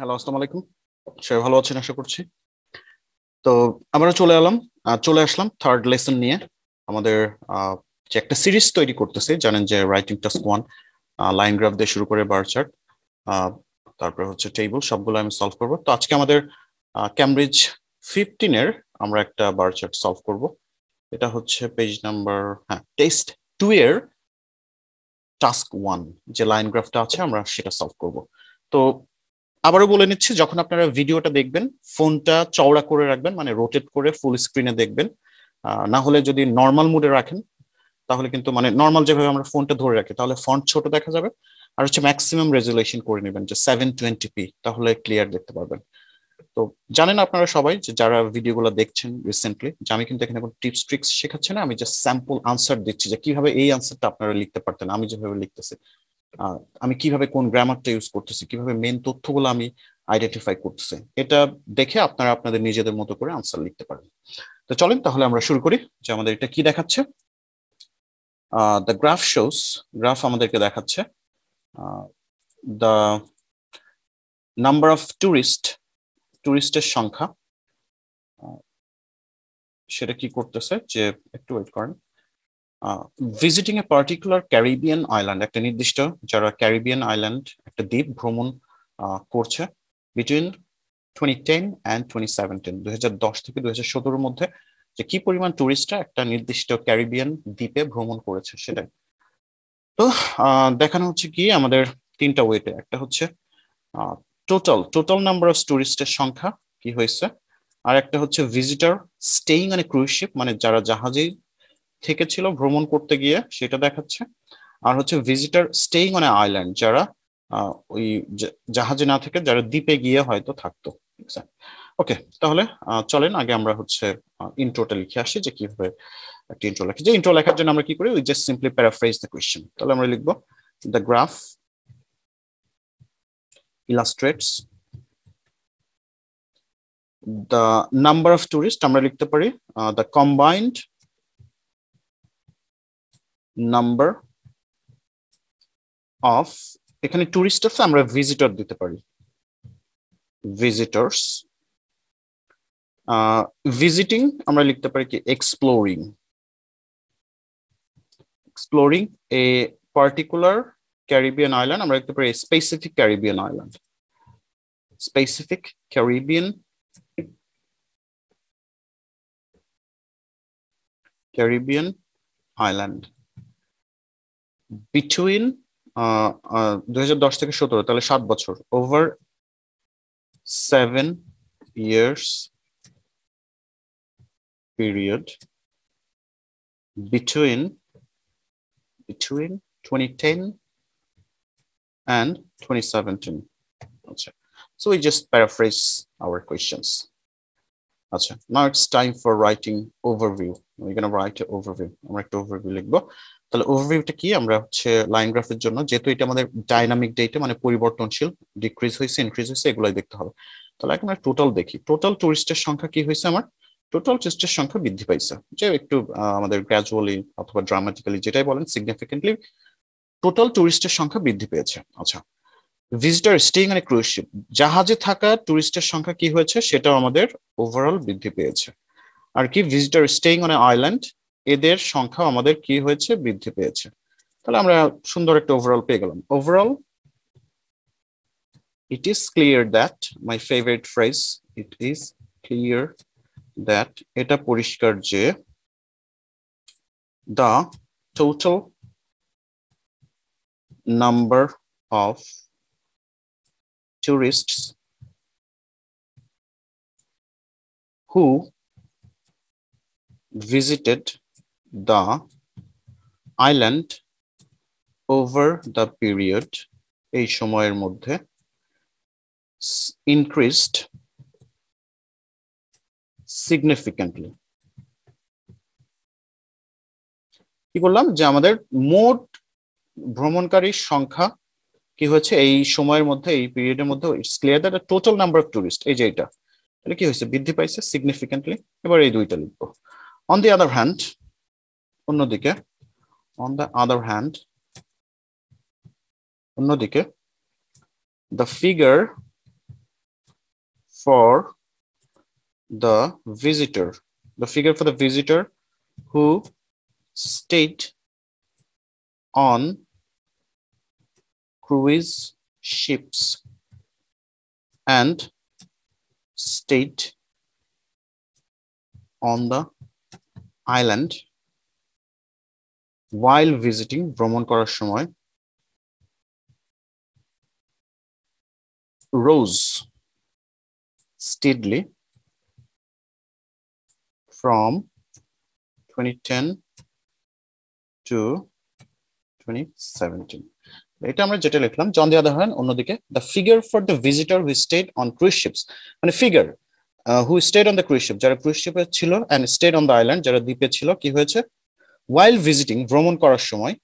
Hello আসসালামু আলাইকুম সবাই ভালো আছেন আশা করছি তো আমরা চলে এলাম চলে আসলাম থার্ড লেসন নিয়ে আমাদের যে একটা সিরিজ তৈরি করতেছে জানেন যে writing task one line graph দিয়ে শুরু করে বার চার্ট তারপরে হচ্ছে টেবিল সবগুলো আমি সলভ করব তো আজকে আমাদের ক্যামব্রিজ ফিফটিনের আমরা একটা বার চার্ট সলভ করব এটা হচ্ছে পেজ নাম্বার হ্যাঁ টেস্ট টু এর টাস্ক ওয়ান যে লাইন গ্রাফটা আছে আমরা সেটা সলভ করব তো আবারও বলে নিচ্ছি যখন আপনারা ভিডিওটা দেখবেন ফোনটা চওড়া করে রাখবেন মানে রোটেট করে ফুল স্ক্রিনে দেখবেন না হলে যদি নর্মাল মুডে রাখেন তাহলে কিন্তু মানে নর্মাল যেভাবে আমরা ফোনটা ধরে রাখি তাহলে ফন্ট ছোট দেখা যাবে আর হচ্ছে ম্যাক্সিমাম রেজুলেশন করে নেবেন যে সেভেন টোয়েন্টি পি তাহলে ক্লিয়ার দেখতে পারবেন তো জানেন আপনারা সবাই যে যারা ভিডিওগুলো দেখছেন রিসেন্টলি যে আমি কিন্তু এখানে কোনো টিপস ট্রিক্স শেখাচ্ছি না আমি জাস্ট স্যাম্পল আনসার দিচ্ছি যে কিভাবে এই আনসারটা আপনারা লিখতে পারতেন আমি যেভাবে লিখতেছি আমি কিভাবে কোন গ্রামারটা ইউজ করতেছি কিভাবে মেন তথ্যগুলো আমি আইডেন্টিফাই করতেছি এটা দেখে আপনারা আপনাদের নিজেদের মতো করে আনসার লিখতে পারেন তো চলেন তাহলে আমরা শুরু করি যে আমাদের এটা কি দেখাচ্ছে দ্য গ্রাফ শোস গ্রাফ আমাদেরকে দেখাচ্ছে দ্য নাম্বার অফ টুরিস্ট টুরিস্টের সংখ্যা সেটা কি করতেছে যে একটু ওয়েট করেন visiting a particular Caribbean island একটা নির্দিষ্ট যারা ক্যারিবিয়ান আইল্যান্ড একটা দ্বীপ ভ্রমণ করছে between twenty ten and twenty seventeen দুই হাজার দশ থেকে দুই হাজার সতেরোর মধ্যে যে কি পরিমাণ টুরিস্টরা একটা নির্দিষ্ট ক্যারিবিয়ান দ্বীপে ভ্রমণ করেছে সেটাই তো দেখানো হচ্ছে কি আমাদের তিনটা ওয়েতে একটা হচ্ছে টোটাল টোটাল নাম্বার অফ টুরিস্টের সংখ্যা কি হয়েছে আর একটা হচ্ছে visitor staying on a cruise ship মানে যারা জাহাজেই থেকেছিল ভ্রমণ করতে গিয়ে সেটা দেখাচ্ছে আর হচ্ছে ভিজিটার স্টেইং অন আইল্যান্ড যারা ওই জাহাজে না থেকে যারা দ্বীপে গিয়ে হয়তো থাকতো ওকে তাহলে চলেন আগে আমরা হচ্ছে ইন্ট্রোটা লিখে আসি যে কিভাবে একটা ইন্ট্রো লেখা যে ইন্ট্রো লেখার জন্য আমরা কি করি we just simply paraphrase the question তাহলে আমরা লিখবো the graph illustrates the number of tourist আমরা লিখতে পারি দ্য কম্বাইন্ড number of এখানে tourist আছে আমরা visitor দিতে পারি visitors visiting আমরা লিখতে পারি কি exploring exploring a particular Caribbean island আমরা লিখতে পারি specific Caribbean island specific Caribbean Caribbean island between uh uh those are shot butcher over seven years period between between 2010 and 2017. Okay. So we just paraphrase our questions. Okay. Now it's time for writing overview. We're gonna write an overview. I'm write overview like তাহলে ওভারভিউটা কি আমরা হচ্ছে line গ্রাফের জন্য যেহেতু এটা আমাদের dynamic data মানে পরিবর্তনশীল ডিক্রিজ হয়েছে ইনক্রিজ হয়েছে এগুলাই দেখতে হবে তাহলে এখন আমরা টোটাল দেখি টোটাল টুরিস্টের সংখ্যা কি হয়েছে আমার টোটাল টুরিস্টের সংখ্যা বৃদ্ধি পাইছে যে একটু আমাদের গ্রাজুয়ালি অথবা ড্রামাটিক্যালি যেটাই বলেন সিগনিফিকেন্টলি টোটাল টুরিস্টের সংখ্যা বৃদ্ধি পেয়েছে আচ্ছা visitor staying on cruise ship জাহাজে থাকা টুরিস্টের সংখ্যা কি হয়েছে সেটাও আমাদের ওভারঅল বৃদ্ধি পেয়েছে আর কি ভিজিটার স্টেইং অন আইল্যান্ড এদের সংখ্যা আমাদের কি হয়েছে বৃদ্ধি পেয়েছে তাহলে আমরা সুন্দর একটা ওভারঅল পেয়ে গেলাম overall it is clear that my favourite fries it is clear that এটা পরিষ্কার যে the total number of tourist who visited the island over the period এই সময়ের মধ্যে increased significantly কি বললাম যে আমাদের মোট ভ্রমণকারীর সংখ্যা কি হয়েছে এই সময়ের মধ্যে এই পিরিয়ডের মধ্যে it's clear that total number of tourist এই যে এটা তাহলে কি হয়েছে বৃদ্ধি পাইছে সিগনিফিকেন্টলি এবার এই দুইটা লিখবো অন দি আদার হ্যান্ড অন্যদিকে on the other hand the figure for the visitor the figure for the visitor who stayed on cruise ships and stayed on the island while visiting ভ্রমণ করার সময় রোজ steadily from 2010 to 2017 এটা আমরা যেটা লিখলাম জন the other অন্যদিকে figure for the visitor who stayed on cruise মানে figure who stayed on যারা ক্রুজ ছিল and stayed on the island যারা দ্বীপে ছিল কি হয়েছে ওয়াইল ভিজিটিং ভ্রমণ করার সময়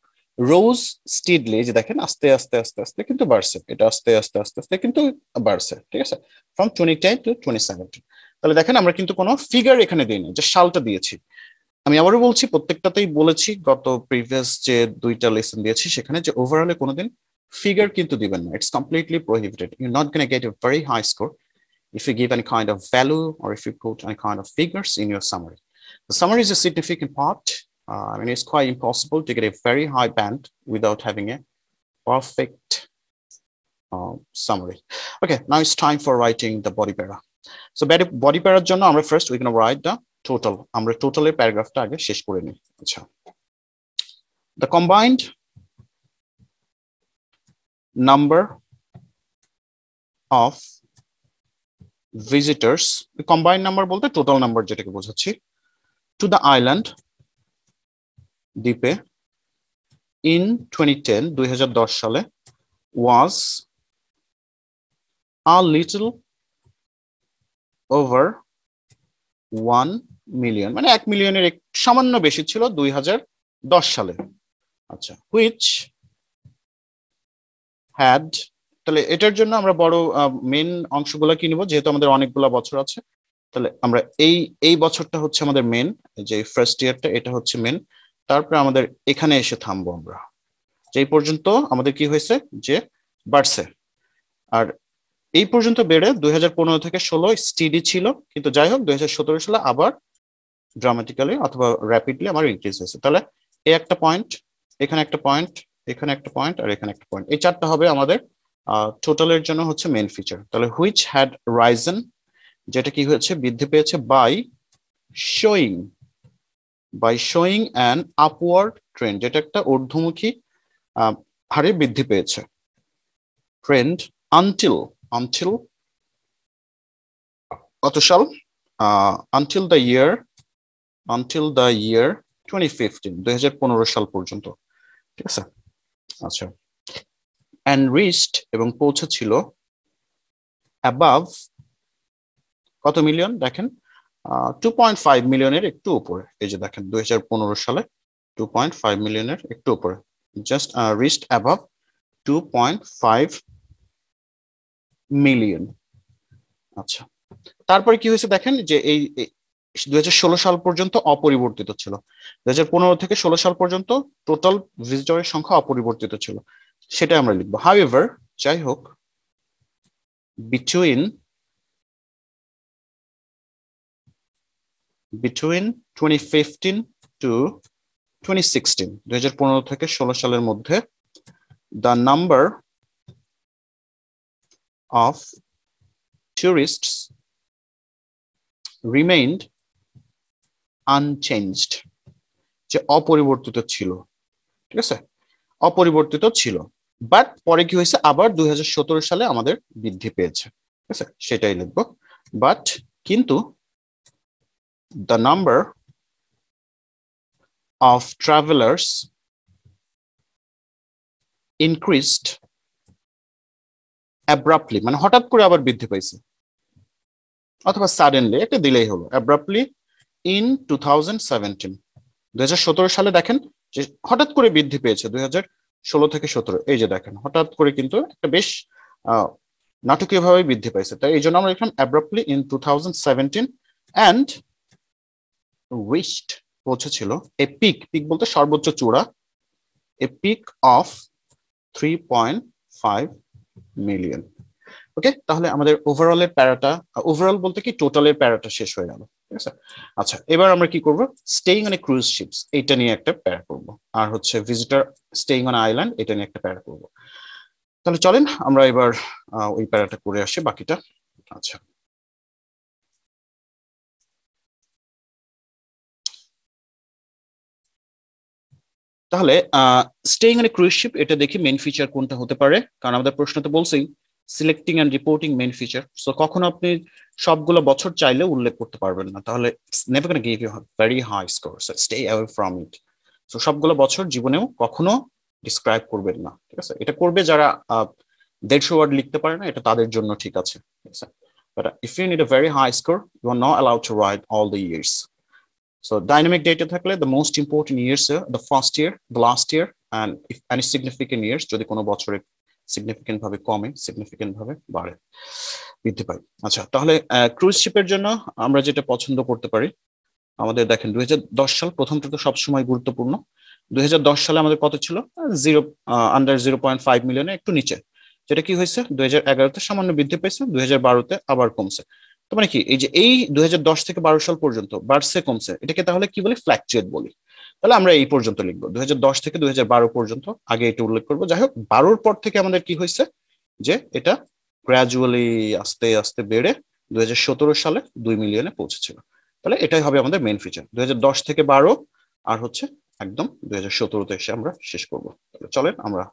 রোজ স্টিডলি যে দেখেন আস্তে আস্তে আস্তে আস্তে কিন্তু বাড়ছে এটা আস্তে আস্তে আস্তে আস্তে কিন্তু বাড়ছে ঠিক আছে from twenty ten to twenty seventeen তাহলে দেখেন আমরা কিন্তু কোনো ফিগার এখানে দিইনি যে সালটা দিয়েছি আমি আবারও বলছি প্রত্যেকটাতেই বলেছি গত প্রিভিয়াস যে দুইটা লেসন দিয়েছি সেখানে যে ওভারঅলে কোনোদিন ফিগার কিন্তু দিবেন না it's completely prohibited you not gain get a very high score if you give an kind of value or if you put an kind of figures in your summary. The summary is a significant I uh, mean, it's quite impossible to get a very high band without having a perfect uh, summary. Okay, now it's time for writing the body para. So body প্যারার জন্য আমরা first we can write the total আমরা টোটালের প্যারাগ্রাফটা আগে শেষ করে নিই আচ্ছা the combined number of visitors combined number বলতে টোটাল নাম্বার যেটাকে বোঝাচ্ছি টু দ্য আইল্যান্ড দ্বীপে ইন টোয়েন্টি টেন দুই হাজার দশ সালে was a little over one million মানে এক মিলিয়নের এক সামান্য বেশি ছিল দুই হাজার দশ সালে আচ্ছা হুইচ হ্যাড তাহলে এটার জন্য আমরা বড় মেন অংশগুলো কিনব যেহেতু আমাদের অনেকগুলো বছর আছে তাহলে আমরা এই এই বছরটা হচ্ছে আমাদের মেন যে ফার্স্ট ইয়ারটা এটা হচ্ছে মেন তারপরে আমাদের এখানে এসে থামবো আমরা যেই পর্যন্ত আমাদের কি হয়েছে যে বাড়ছে আর এই পর্যন্ত বেড়ে দুই থেকে ষোলো স্টিডি ছিল কিন্তু যাই হোক দুই সালে আবার ড্রামাটিক্যালি অথবা র্যাপিডলি আমার ইনক্রিজ হয়েছে তাহলে এ একটা পয়েন্ট এখানে একটা পয়েন্ট এখানে একটা পয়েন্ট আর এখানে একটা পয়েন্ট এই চারটা হবে আমাদের টোটালের জন্য হচ্ছে মেন ফিচার তাহলে হুইচ হ্যাড রাইজন যেটা কি হয়েছে বৃদ্ধি পেয়েছে by showing by showing an upward trend যেটা একটা ঊর্ধ্বমুখী হারে বৃদ্ধি পেয়েছে ট্রেন্ড আনটিল আনটিল কত সাল until the year until the year twenty fifteen দুই সাল পর্যন্ত ঠিক আছে আচ্ছা অ্যান্ড রিস্ট এবং পৌঁছেছিল অ্যাবাভ কত মিলিয়ন দেখেন টু পয়েন্ট ফাইভ মিলিয়নের একটু উপরে এই যে দেখেন দুই সালে টু পয়েন্ট ফাইভ মিলিয়নের একটু উপরে just rest above two point five million আচ্ছা তারপরে কি হয়েছে দেখেন যে এই ষোলো সাল পর্যন্ত অপরিবর্তিত ছিল পনেরো থেকে ষোলো সাল পর্যন্ত টোটাল ভিজিটরের সংখ্যা অপরিবর্তিত ছিল সেটাই আমরা লিখবো হাউ এভার যাই হোক বিটুইন between 2015 to 2016 2015 থেকে 16 সালের মধ্যে the number of tourists remained unchanged যে অপরিবর্তিত ছিল ঠিক আছে অপরিবর্তিত ছিল বাট পরে কি হয়েছে আবার দুই সালে আমাদের বৃদ্ধি পেয়েছে ঠিক আছে সেটাই লিখবো বাট কিন্তু the number of travelers increased abruptly মানে হঠাৎ করে আবার বৃদ্ধি পাইছে অথবা সাডেনলি একটা ডিলেই হলো অ্যাব্রাপ্টলি ইন টু থাউজেন্ড সালে দেখেন যে হঠাৎ করে বৃদ্ধি পেয়েছে দুই থেকে সতেরো এই যে দেখেন হঠাৎ করে কিন্তু একটা বেশ নাটকীয়ভাবে বৃদ্ধি পাইছে তাই এই জন্য আমরা লিখলাম abruptly in two thousand seventeen and পৌঁছে পৌঁছেছিল এ পিক পিক বলতে সর্বোচ্চ চূড়া a peak of three point five million okay তাহলে আমাদের ওভারঅলের প্যারাটা ওভারঅল বলতে কি টোটালের প্যারাটা শেষ হয়ে গেল ঠিক আছে আচ্ছা এবার আমরা কি করব staying on a cruise ships এটা নিয়ে একটা প্যারা করব আর হচ্ছে ভিজিটার স্টেইং অন আইল্যান্ড এটা নিয়ে একটা প্যারা করব তাহলে চলেন আমরা এবার ওই প্যারাটা করে আসি বাকিটা আচ্ছা তাহলে staying and a cruise ship এটা দেখি মেন ফিচার কোনটা হতে পারে কারণ আমাদের প্রশ্ন তো বলছেই selecting and reporting main feature so কখনো আপনি সবগুলো বছর চাইলে উল্লেখ করতে পারবেন না তাহলে never gonna give you very high score stay away from it so সবগুলো বছর জীবনেও কখনো ডিসক্রাইব করবেন না ঠিক আছে এটা করবে যারা দেড়শো ওয়ার্ড লিখতে পারে না এটা তাদের জন্য ঠিক আছে ঠিক আছে but if you need a very high score you are not allowed to write all the years So dynamic data থাকলে the most important years the first year, the last year and if any significant years যদি কোনো বছরে significant ভাবে কমে significant ভাবে বাড়ে বৃদ্ধি পায় আচ্ছা তাহলে ক্রুজ শিপের জন্য আমরা যেটা পছন্দ করতে পারি আমাদের দেখেন দুই সাল প্রথমটা তো সবসময় গুরুত্বপূর্ণ দুই সালে আমাদের কত ছিল zero under zero point five মিলিয়নে একটু নিচে যেটা কি হয়েছে দুই হাজার এগারোতে সামান্য বৃদ্ধি পেয়েছে দুই বারোতে আবার কমছে তো মানে কি এই যে এই দুই থেকে বারো সাল পর্যন্ত বাড়ছে কমছে এটাকে তাহলে কি বলি ফ্ল্যাকচুয়েট বলি তাহলে আমরা এই পর্যন্ত লিখবো দুই থেকে দুই পর্যন্ত আগে এটা উল্লেখ করবো যাই হোক বারোর পর থেকে আমাদের কি হয়েছে যে এটা গ্র্যাজুয়ালি আস্তে আস্তে বেড়ে দুই সালে দুই মিলিয়নে পৌঁছেছিল তাহলে এটাই হবে আমাদের মেন ফিচার দুই থেকে বারো আর হচ্ছে একদম দুই হাজার সতেরোতে এসে আমরা শেষ করবো তাহলে চলেন আমরা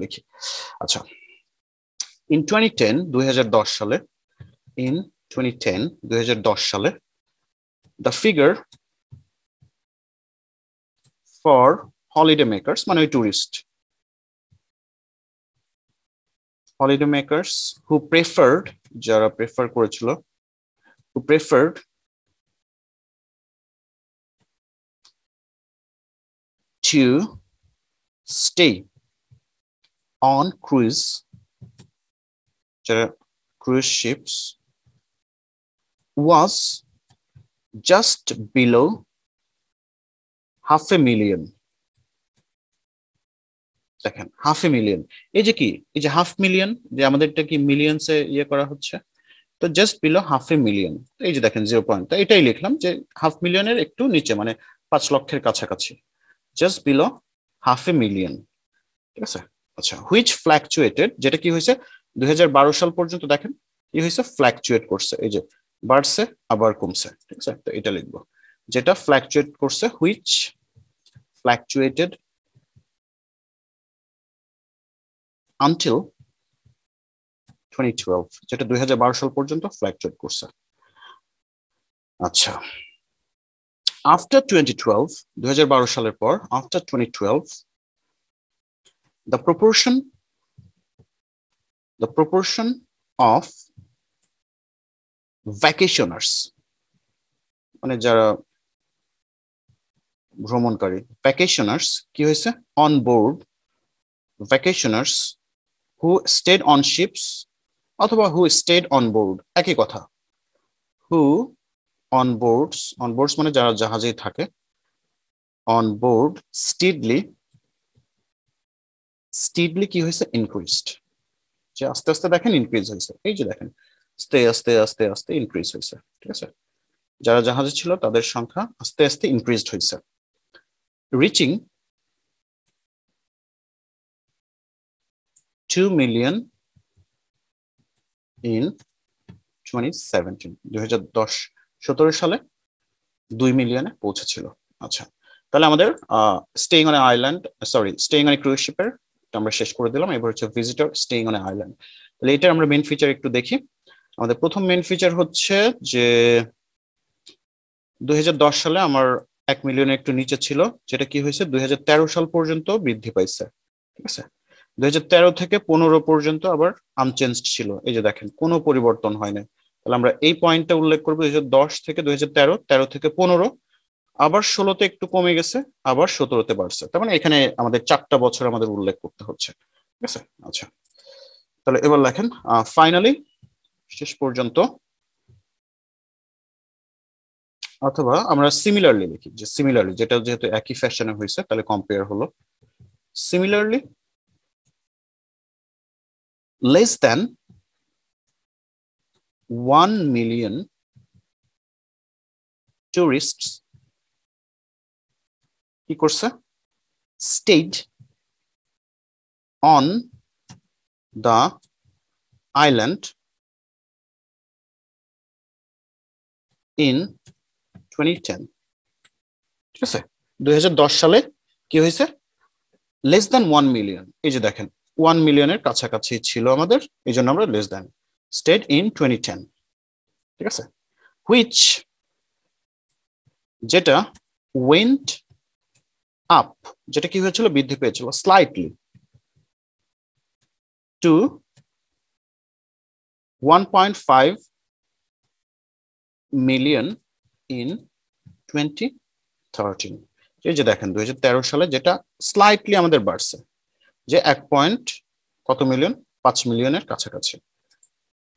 লিখি আচ্ছা ইন টোয়েন্টি টেন দুই সালে ইন 2010 সালে the figure for holidaymakers, makers tourists, holidaymakers who preferred jara preferred করেছিল who preferred to stay on cruise cruise ships was just below half a million দেখেন হাফ এ মিলিয়ন এই যে কি এই যে হাফ মিলিয়ন যে আমাদেরটা কি মিলিয়নসে ইয়ে করা হচ্ছে তো just below half a million এই যে দেখেন জিরো পয়েন্ট এটাই লিখলাম যে হাফ মিলিয়নের একটু নিচে মানে পাঁচ লক্ষের কাছাকাছি just below half a million ঠিক আছে আচ্ছা হুইচ ফ্ল্যাকচুয়েটেড যেটা কি হয়েছে দুই সাল পর্যন্ত দেখেন কি হয়েছে ফ্ল্যাকচুয়েট করছে এই যে বাড়ছে আবার কমছে ঠিক আছে তো এটা লিখবো যেটা ফ্ল্যাকচুয়েট করছে which fluctuated until twenty twelve যেটা দুই হাজার বারো সাল পর্যন্ত ফ্ল্যাকচুয়েট করছে আচ্ছা আফটার টোয়েন্টি টুয়েলভ দুই হাজার বারো সালের পর after twenty twelve the proportion the proportion of vacationers মানে যারা ভ্রমণকারী ভ্যাকেশনার্স কি হয়েছে on board vacationers who stayed on ships অথবা হু স্টেড অন বোর্ড একই কথা who on boards on boards মানে যারা জাহাজেই থাকে অন বোর্ড স্টিডলি স্টিডলি কি হয়েছে ইনক্রিজড যে আস্তে আস্তে দেখেন ইনক্রিজ হয়েছে এই যে দেখেন আস্তে আস্তে আস্তে আস্তে ইনক্রিজ হয়েছে ঠিক আছে যারা জাহাজে ছিল তাদের সংখ্যা আস্তে আস্তে ইনক্রিজড হয়েছে reaching two million in twenty seventeen দুই হাজার দশ সতেরো সালে দুই মিলিয়নে পৌঁছেছিল আচ্ছা তাহলে আমাদের staying on island sorry staying on cruise শিপের আমরা শেষ করে দিলাম এবার হচ্ছে ভিজিটর স্টেইং অন আইল্যান্ড তাহলে এটার আমরা মেন ফিচার একটু দেখি আমাদের প্রথম মেন ফিচার হচ্ছে যে দু সালে আমার এক মিলিয়ন একটু নিচে ছিল যেটা কি হয়েছে দুই সাল পর্যন্ত বৃদ্ধি পাইছে ঠিক আছে দুই থেকে পনেরো পর্যন্ত আবার আনচেঞ্জ ছিল এই যে দেখেন কোনো পরিবর্তন হয় না তাহলে আমরা এই পয়েন্টটা উল্লেখ করবো দুই থেকে দুই হাজার থেকে পনেরো আবার ষোলোতে একটু কমে গেছে আবার সতেরোতে বাড়ছে তার মানে এখানে আমাদের চারটা বছর আমাদের উল্লেখ করতে হচ্ছে ঠিক আছে আচ্ছা তাহলে এবার লেখেন ফাইনালি শেষ পর্যন্ত অথবা আমরা সিমিলারলি লিখি যে সিমিলারলি যেটা যেহেতু একই ফ্যাশনে হয়েছে তাহলে কম্পেয়ার হলো similarly less than one million tourist কি করছে stayed on the island in twenty ten ঠিক আছে দুই সালে কি হয়েছে লেস দেন ওয়ান মিলিয়ন এই যে দেখেন ওয়ান মিলিয়নের কাছাকাছি ছিল আমাদের এই জন্য আমরা less than stayed in twenty ten ঠিক আছে হুইচ যেটা ওয়েন্ট আপ যেটা কি হয়েছিল বৃদ্ধি পেয়েছিল slightly to five in twenty thirteen এই যে দেখেন তেরো সালে যেটা স্লাইটলি আমাদের বাড়ছে যে এক পয়েন্ট কত মিলিয়ন পাঁচ মিলিয়নের কাছাকাছি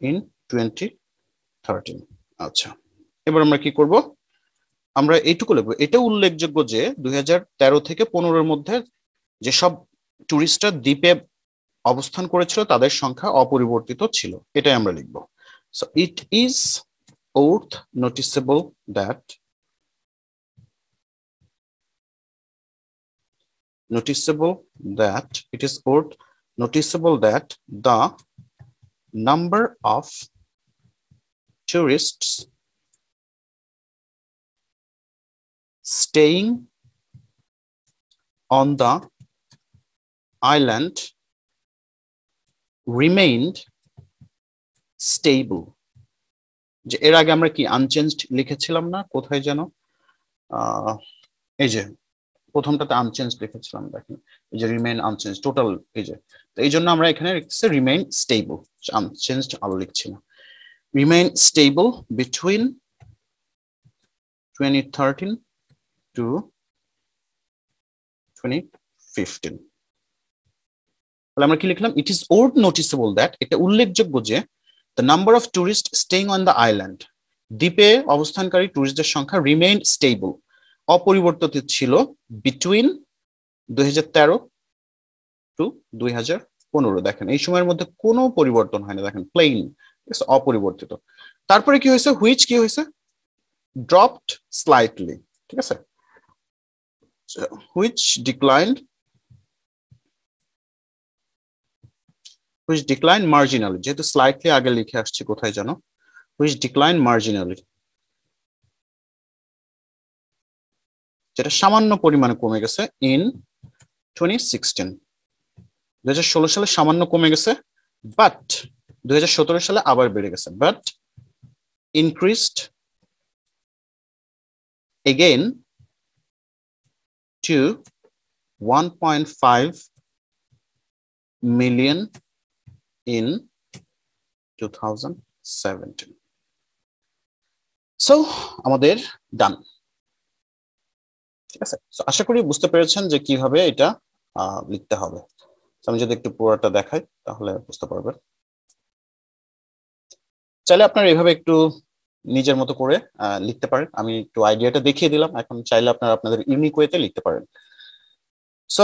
ইন টোয়েন্টি থার্টিন আচ্ছা এবার আমরা কি করব আমরা এইটুকু লিখব এটা উল্লেখযোগ্য যে দুই থেকে পনেরোর মধ্যে যে সব টুরিস্টরা দ্বীপে অবস্থান করেছিল তাদের সংখ্যা অপরিবর্তিত ছিল এটাই আমরা লিখবো so it is Fourth, noticeable that noticeable that it is worth noticeable that the number of tourists staying on the island remained stable যে এর আগে আমরা কি আনচেঞ্জড লিখেছিলাম না কোথায় যেন এই যে প্রথমটাতে আনচেঞ্জ লিখেছিলাম দেখেন এই যে রিমেইন আনচেঞ্জ টোটাল এই যে তো এই জন্য আমরা এখানে লিখতেছি রিমেইন স্টেবল আনচেঞ্জ আলো লিখছি না remain stable between thirteen to 2015 তাহলে আমরা কি লিখলাম ইট ইস ওর নোটিসেবল দ্যাট এটা উল্লেখযোগ্য যে the number of tourist staying on the island দ্বীপে অবস্থানকারী টুরিস্টদের সংখ্যা রিমেইন স্টেবল অপরিবর্তিত ছিল বিটুইন দুই টু দুই দেখেন এই সময়ের মধ্যে কোনো পরিবর্তন হয় না দেখেন প্লেইন অপরিবর্তিত তারপরে কি হয়েছে হুইচ কি হয়েছে ড্রপড স্লাইটলি ঠিক আছে which declined which decline marginally যেহেতু স্লাইটলি আগে লিখে আসছি কোথায় জানো হুইচ ডিক্লাইন মার্জিনালি যেটা সামান্য পরিমাণে কমে গেছে ইন টোয়েন্টি সিক্সটিন দু সালে সামান্য কমে গেছে বাট দু সালে আবার বেড়ে গেছে but increased again to five million in 2017 so আমাদের ডান ঠিক আছে আশা করি বুঝতে পেরেছেন যে কিভাবে এটা লিখতে হবে আমি যদি একটু পুরোটা দেখাই তাহলে বুঝতে পারবেন চাইলে আপনারা এভাবে একটু নিজের মতো করে লিখতে পারেন আমি একটু আইডিয়াটা দেখিয়ে দিলাম এখন চাইলে আপনারা আপনাদের ইউনিক ওয়েতে লিখতে পারেন সো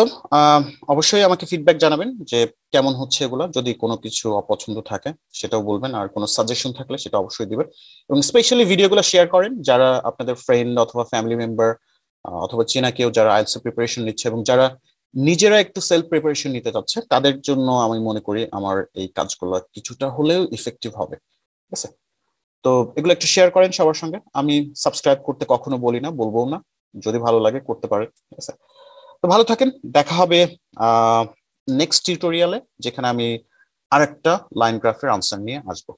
অবশ্যই আমাকে ফিডব্যাক জানাবেন যে কেমন হচ্ছে এগুলো যদি কোনো কিছু অপছন্দ থাকে সেটাও বলবেন আর কোনো সাজেশন থাকলে সেটা অবশ্যই দিবেন এবং স্পেশালি ভিডিওগুলো শেয়ার করেন যারা আপনাদের ফ্রেন্ড অথবা ফ্যামিলি মেম্বার অথবা চেনা কেউ যারা আইএলসি প্রিপারেশন নিচ্ছে এবং যারা নিজেরা একটু সেলফ প্রিপারেশন নিতে চাচ্ছে তাদের জন্য আমি মনে করি আমার এই কাজগুলো কিছুটা হলেও ইফেক্টিভ হবে ঠিক আছে তো এগুলো একটু শেয়ার করেন সবার সঙ্গে আমি সাবস্ক্রাইব করতে কখনো বলি না বলবো না যদি ভালো লাগে করতে পারেন ঠিক আছে তো ভালো থাকেন দেখা হবে নেক্সট টিউটোরিয়ালে যেখানে আমি আরেকটা লাইন গ্রাফের আনসার নিয়ে আসবো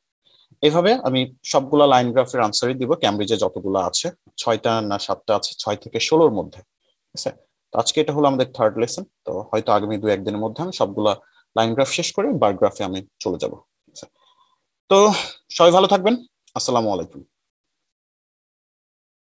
এভাবে আমি সবগুলা লাইন গ্রাফের আনসারই দিব ক্যামব্রিজে যতগুলো আছে ছয়টা না সাতটা আছে ছয় থেকে ষোলোর মধ্যে ঠিক আছে তো আজকে এটা হলো আমাদের থার্ড লেসন তো হয়তো আগামী দু একদিনের মধ্যে আমি সবগুলা লাইন গ্রাফ শেষ করে বায়োগ্রাফে আমি চলে যাব তো সবাই ভালো থাকবেন আসসালামু আলাইকুম